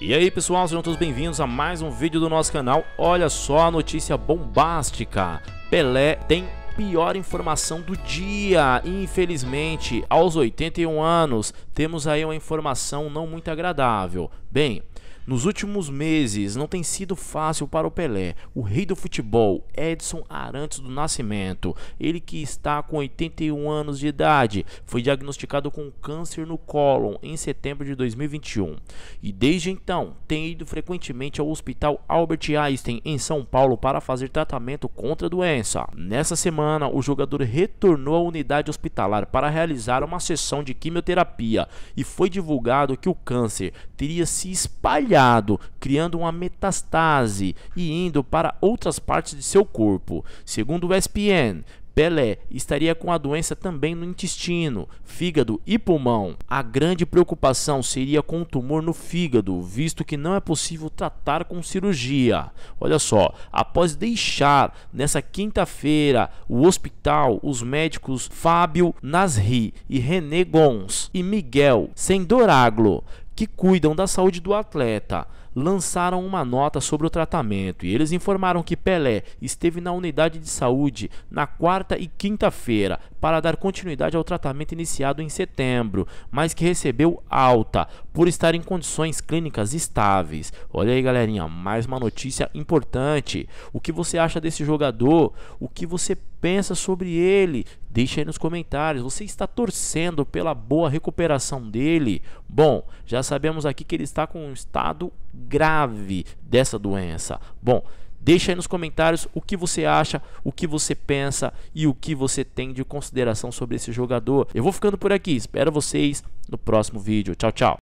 E aí pessoal, sejam todos bem-vindos a mais um vídeo do nosso canal. Olha só a notícia bombástica: Pelé tem pior informação do dia. Infelizmente, aos 81 anos, temos aí uma informação não muito agradável. Bem, nos últimos meses não tem sido fácil para o Pelé, o rei do futebol, Edson Arantes do Nascimento. Ele que está com 81 anos de idade, foi diagnosticado com câncer no cólon em setembro de 2021 e desde então tem ido frequentemente ao Hospital Albert Einstein em São Paulo para fazer tratamento contra a doença. Nessa semana, o jogador retornou à unidade hospitalar para realizar uma sessão de quimioterapia e foi divulgado que o câncer teria se espalhado espalhado, criando uma metastase e indo para outras partes de seu corpo. Segundo o ESPN, Pelé estaria com a doença também no intestino, fígado e pulmão. A grande preocupação seria com o tumor no fígado, visto que não é possível tratar com cirurgia. Olha só, após deixar nessa quinta-feira o hospital, os médicos Fábio Nasri e René Gons e Miguel Sendoraglo que cuidam da saúde do atleta lançaram uma nota sobre o tratamento e eles informaram que Pelé esteve na unidade de saúde na quarta e quinta-feira para dar continuidade ao tratamento iniciado em setembro, mas que recebeu alta por estar em condições clínicas estáveis. Olha aí, galerinha, mais uma notícia importante. O que você acha desse jogador? O que você pensa sobre ele? Deixa aí nos comentários. Você está torcendo pela boa recuperação dele? Bom, já sabemos aqui que ele está com um estado grave dessa doença. Bom, Deixa aí nos comentários o que você acha, o que você pensa e o que você tem de consideração sobre esse jogador. Eu vou ficando por aqui, espero vocês no próximo vídeo. Tchau, tchau.